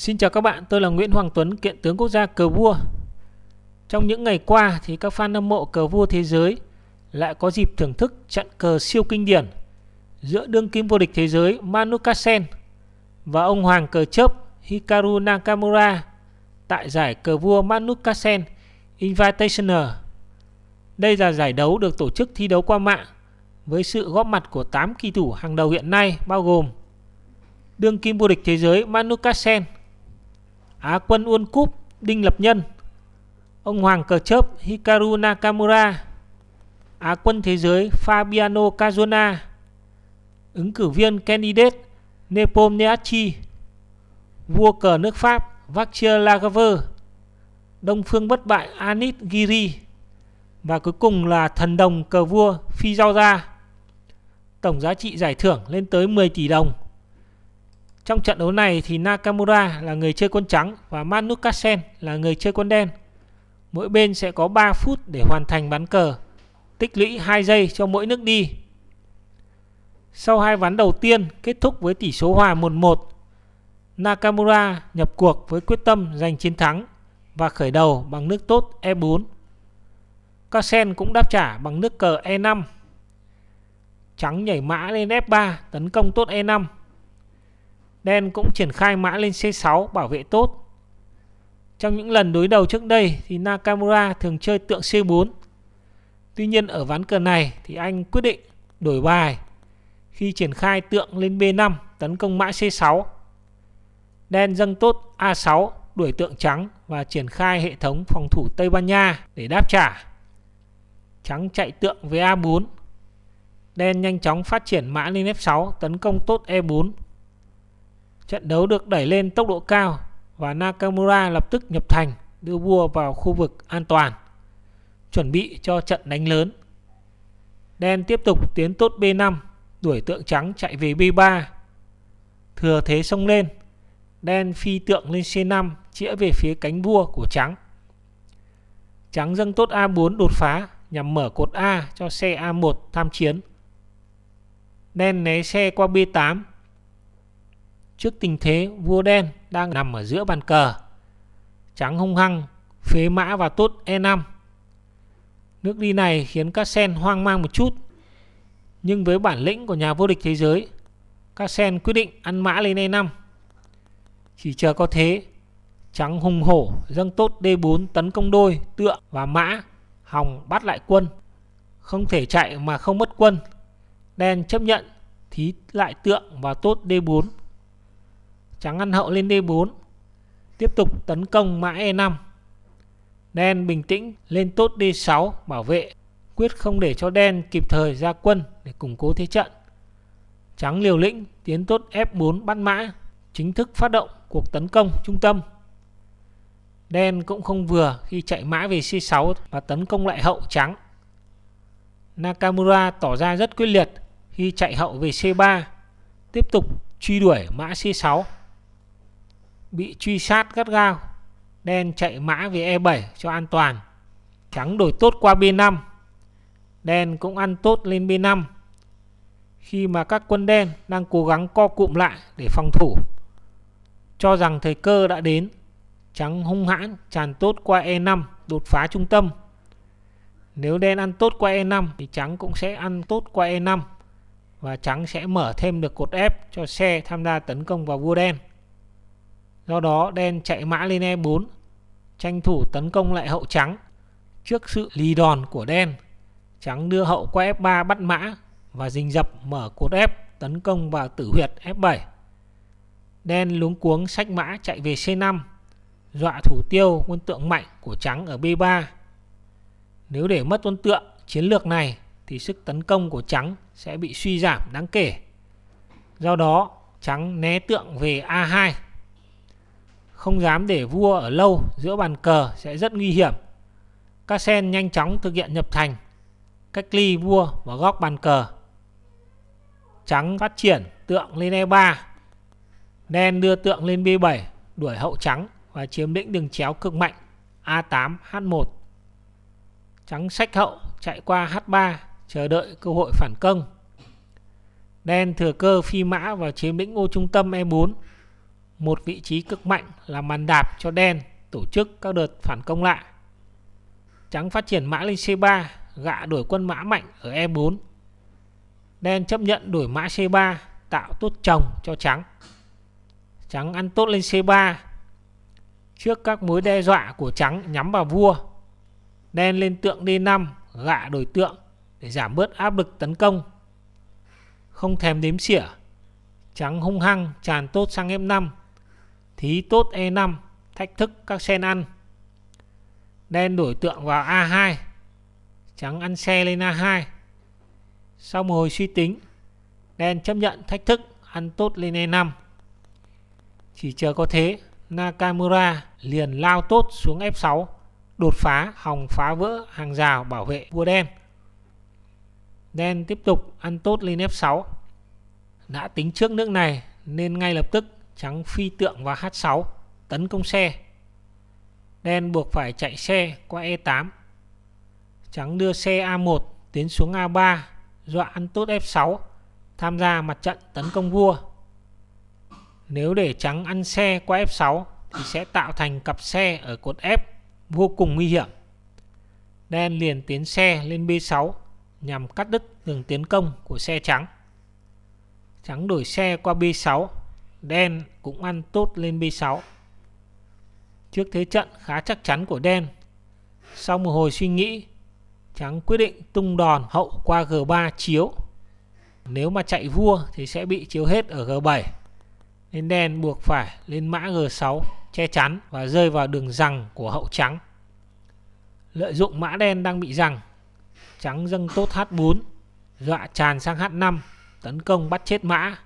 Xin chào các bạn, tôi là Nguyễn Hoàng Tuấn, kiện tướng quốc gia cờ vua. Trong những ngày qua thì các fan hâm mộ cờ vua thế giới lại có dịp thưởng thức trận cờ siêu kinh điển giữa đương kim vô địch thế giới Manu Kassen và ông hoàng cờ chớp Hikaru Nakamura tại giải cờ vua Manu Kassen Invitational. Đây là giải đấu được tổ chức thi đấu qua mạng với sự góp mặt của 8 kỳ thủ hàng đầu hiện nay bao gồm đương kim vô địch thế giới Manu Kassen Á quân World Cup Đinh Lập Nhân Ông Hoàng Cờ Chớp Hikaru Nakamura Á quân thế giới Fabiano Cazona Ứng cử viên candidate Nepomniachtchi, Vua cờ nước Pháp Vachier Lagaver Đông phương bất bại Anit Giri Và cuối cùng là thần đồng cờ vua Phi Giao Tổng giá trị giải thưởng lên tới 10 tỷ đồng trong trận đấu này thì Nakamura là người chơi quân trắng và Manukasen là người chơi quân đen. Mỗi bên sẽ có 3 phút để hoàn thành ván cờ, tích lũy 2 giây cho mỗi nước đi. Sau hai ván đầu tiên kết thúc với tỷ số hòa 1-1, Nakamura nhập cuộc với quyết tâm giành chiến thắng và khởi đầu bằng nước tốt E4. Kasen cũng đáp trả bằng nước cờ E5. Trắng nhảy mã lên F3 tấn công tốt E5 Đen cũng triển khai mã lên C6 bảo vệ tốt. Trong những lần đối đầu trước đây thì Nakamura thường chơi tượng C4. Tuy nhiên ở ván cờ này thì anh quyết định đổi bài khi triển khai tượng lên B5 tấn công mã C6. Đen dâng tốt A6 đuổi tượng trắng và triển khai hệ thống phòng thủ Tây Ban Nha để đáp trả. Trắng chạy tượng với A4. Đen nhanh chóng phát triển mã lên F6 tấn công tốt E4 Trận đấu được đẩy lên tốc độ cao và Nakamura lập tức nhập thành đưa vua vào khu vực an toàn, chuẩn bị cho trận đánh lớn. Đen tiếp tục tiến tốt B5, đuổi tượng trắng chạy về B3. Thừa thế xông lên, đen phi tượng lên C5 chĩa về phía cánh vua của trắng. Trắng dâng tốt A4 đột phá nhằm mở cột A cho xe A1 tham chiến. Đen né xe qua B8 trước tình thế vua đen đang nằm ở giữa bàn cờ. Trắng hung hăng, phế mã và tốt E5. Nước đi này khiến Cassen hoang mang một chút. Nhưng với bản lĩnh của nhà vô địch thế giới, Cassen quyết định ăn mã lên E5. Chỉ chờ có thế, trắng hùng hổ dâng tốt D4 tấn công đôi, tựa và mã, hòng bắt lại quân. Không thể chạy mà không mất quân. Đen chấp nhận thí lại tượng và tốt D4 Trắng ăn hậu lên D4 Tiếp tục tấn công mã E5 Đen bình tĩnh lên tốt D6 bảo vệ Quyết không để cho đen kịp thời ra quân để củng cố thế trận Trắng liều lĩnh tiến tốt F4 bắt mã Chính thức phát động cuộc tấn công trung tâm Đen cũng không vừa khi chạy mã về C6 và tấn công lại hậu trắng Nakamura tỏ ra rất quyết liệt khi chạy hậu về C3 tiếp tục truy đuổi mã C6 bị truy sát gắt gao. Đen chạy mã về E7 cho an toàn. Trắng đổi tốt qua B5. Đen cũng ăn tốt lên B5. Khi mà các quân đen đang cố gắng co cụm lại để phòng thủ. Cho rằng thời cơ đã đến. Trắng hung hãn tràn tốt qua E5 đột phá trung tâm. Nếu đen ăn tốt qua E5 thì trắng cũng sẽ ăn tốt qua E5 và trắng sẽ mở thêm được cột ép cho xe tham gia tấn công vào vua đen. Do đó đen chạy mã lên E4 Tranh thủ tấn công lại hậu trắng Trước sự lì đòn của đen Trắng đưa hậu qua F3 bắt mã Và dình dập mở cột F Tấn công vào tử huyệt F7 Đen luống cuống sách mã chạy về C5 Dọa thủ tiêu quân tượng mạnh của trắng ở B3 Nếu để mất quân tượng chiến lược này Thì sức tấn công của trắng sẽ bị suy giảm đáng kể Do đó trắng né tượng về A2 không dám để vua ở lâu giữa bàn cờ sẽ rất nguy hiểm. Các sen nhanh chóng thực hiện nhập thành, cách ly vua vào góc bàn cờ. Trắng phát triển tượng lên E3, đen đưa tượng lên B7, đuổi hậu trắng và chiếm lĩnh đường chéo cực mạnh A8 H1. Trắng sách hậu chạy qua H3 chờ đợi cơ hội phản công. Đen thừa cơ phi mã vào chiếm lĩnh ô trung tâm E4 một vị trí cực mạnh là màn đạp cho đen tổ chức các đợt phản công lại. Trắng phát triển mã lên C3, gạ đuổi quân mã mạnh ở E4. Đen chấp nhận đuổi mã C3 tạo tốt chồng cho trắng. Trắng ăn tốt lên C3 trước các mối đe dọa của trắng nhắm vào vua. Đen lên tượng D5, gạ đổi tượng để giảm bớt áp lực tấn công. Không thèm đếm xỉa, trắng hung hăng tràn tốt sang F5 Thí tốt E5 thách thức các sen ăn. Đen đổi tượng vào A2. Trắng ăn xe lên A2. Sau một hồi suy tính, đen chấp nhận thách thức ăn tốt lên E5. Chỉ chờ có thế, Nakamura liền lao tốt xuống F6, đột phá hòng phá vỡ hàng rào bảo vệ vua đen. Đen tiếp tục ăn tốt lên F6. Đã tính trước nước này nên ngay lập tức trắng phi tượng vào H6 tấn công xe đen buộc phải chạy xe qua E8 trắng đưa xe A1 tiến xuống A3 dọa ăn tốt F6 tham gia mặt trận tấn công vua nếu để trắng ăn xe qua F6 thì sẽ tạo thành cặp xe ở cột F vô cùng nguy hiểm đen liền tiến xe lên B6 nhằm cắt đứt đường tiến công của xe trắng trắng đổi xe qua B6 đen cũng ăn tốt lên B6 Trước thế trận khá chắc chắn của đen Sau một hồi suy nghĩ Trắng quyết định tung đòn hậu qua G3 chiếu Nếu mà chạy vua thì sẽ bị chiếu hết ở G7 Nên đen buộc phải lên mã G6 che chắn và rơi vào đường rằng của hậu trắng Lợi dụng mã đen đang bị rằng Trắng dâng tốt H4 Dọa tràn sang H5 Tấn công bắt chết mã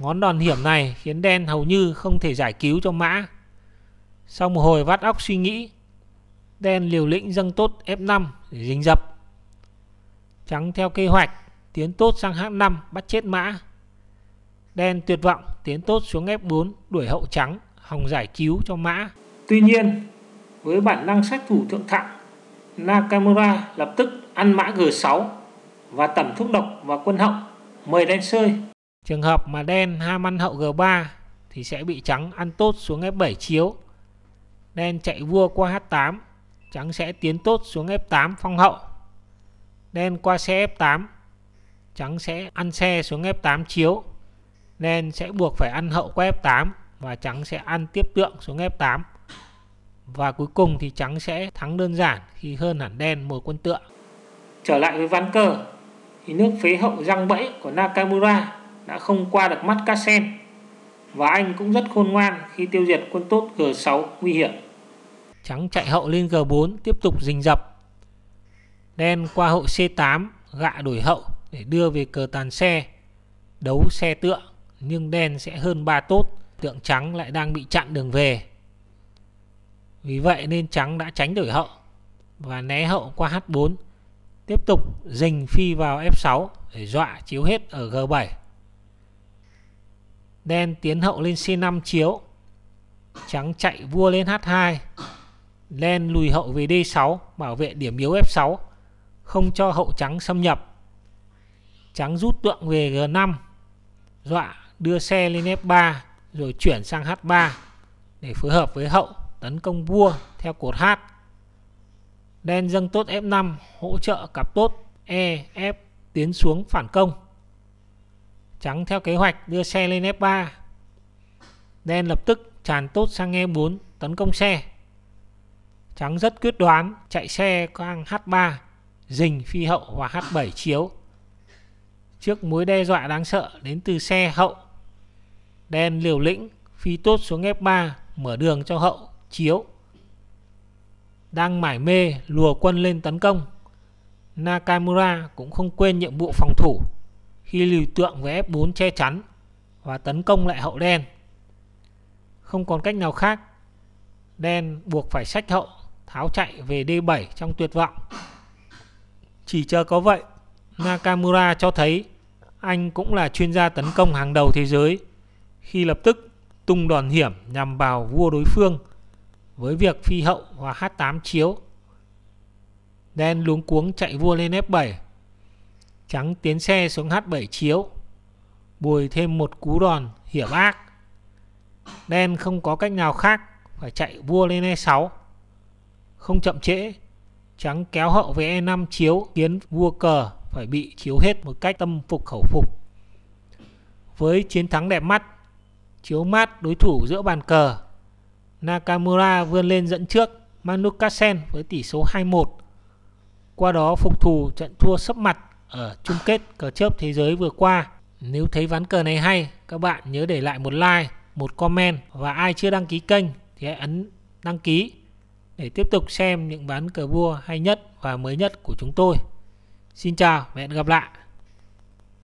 Ngón đòn hiểm này khiến đen hầu như không thể giải cứu cho mã. Sau một hồi vắt óc suy nghĩ, đen liều lĩnh dâng tốt F5 để dính dập. Trắng theo kế hoạch, tiến tốt sang H5 bắt chết mã. Đen tuyệt vọng tiến tốt xuống F4 đuổi hậu trắng, hòng giải cứu cho mã. Tuy nhiên, với bản năng sát thủ thượng thặng, Nakamura lập tức ăn mã G6 và tẩm thuốc độc vào quân hậu mời đen sơi Trường hợp mà đen ham ăn hậu G3 thì sẽ bị trắng ăn tốt xuống F7 chiếu. Đen chạy vua qua H8, trắng sẽ tiến tốt xuống F8 phong hậu. Đen qua xe F8, trắng sẽ ăn xe xuống F8 chiếu. Đen sẽ buộc phải ăn hậu qua F8 và trắng sẽ ăn tiếp tượng xuống F8. Và cuối cùng thì trắng sẽ thắng đơn giản khi hơn hẳn đen một quân tượng. Trở lại với ván cờ thì nước phế hậu răng bẫy của Nakamura đã không qua được mắt Kassen và Anh cũng rất khôn ngoan khi tiêu diệt quân tốt G6 nguy hiểm. Trắng chạy hậu lên G4 tiếp tục rình dập. Đen qua hậu C8 gạ đổi hậu để đưa về cờ tàn xe. Đấu xe tượng nhưng đen sẽ hơn ba tốt. Tượng trắng lại đang bị chặn đường về. Vì vậy nên trắng đã tránh đổi hậu và né hậu qua H4. Tiếp tục dình phi vào F6 để dọa chiếu hết ở G7. Đen tiến hậu lên C5 chiếu. Trắng chạy vua lên H2. Đen lùi hậu về D6 bảo vệ điểm yếu F6 không cho hậu trắng xâm nhập. Trắng rút tượng về G5 dọa đưa xe lên F3 rồi chuyển sang H3 để phối hợp với hậu tấn công vua theo cột H. Đen dâng tốt F5 hỗ trợ cặp tốt E, F tiến xuống phản công. Trắng theo kế hoạch đưa xe lên F3. Đen lập tức tràn tốt sang E4 tấn công xe. Trắng rất quyết đoán chạy xe quang H3 dình phi hậu và H7 chiếu. Trước mối đe dọa đáng sợ đến từ xe hậu. Đen liều lĩnh phi tốt xuống F3 mở đường cho hậu chiếu. Đang mải mê lùa quân lên tấn công. Nakamura cũng không quên nhiệm vụ phòng thủ khi lưu tượng với F4 che chắn và tấn công lại hậu đen. Không còn cách nào khác, đen buộc phải sách hậu tháo chạy về D7 trong tuyệt vọng. Chỉ chờ có vậy, Nakamura cho thấy anh cũng là chuyên gia tấn công hàng đầu thế giới khi lập tức tung đòn hiểm nhằm vào vua đối phương với việc phi hậu và H8 chiếu. Đen luống cuống chạy vua lên F7 Trắng tiến xe xuống H7 chiếu Bùi thêm một cú đòn hiểm ác Đen không có cách nào khác Phải chạy vua lên E6 Không chậm trễ Trắng kéo hậu về E5 chiếu Khiến vua cờ phải bị chiếu hết một cách tâm phục khẩu phục Với chiến thắng đẹp mắt Chiếu mát đối thủ giữa bàn cờ Nakamura vươn lên dẫn trước Manukasen với tỷ số 21 qua đó phục thù trận thua sấp mặt ở ờ, chung kết cờ chớp thế giới vừa qua. Nếu thấy ván cờ này hay, các bạn nhớ để lại một like, một comment và ai chưa đăng ký kênh thì hãy ấn đăng ký để tiếp tục xem những ván cờ vua hay nhất và mới nhất của chúng tôi. Xin chào và hẹn gặp lại.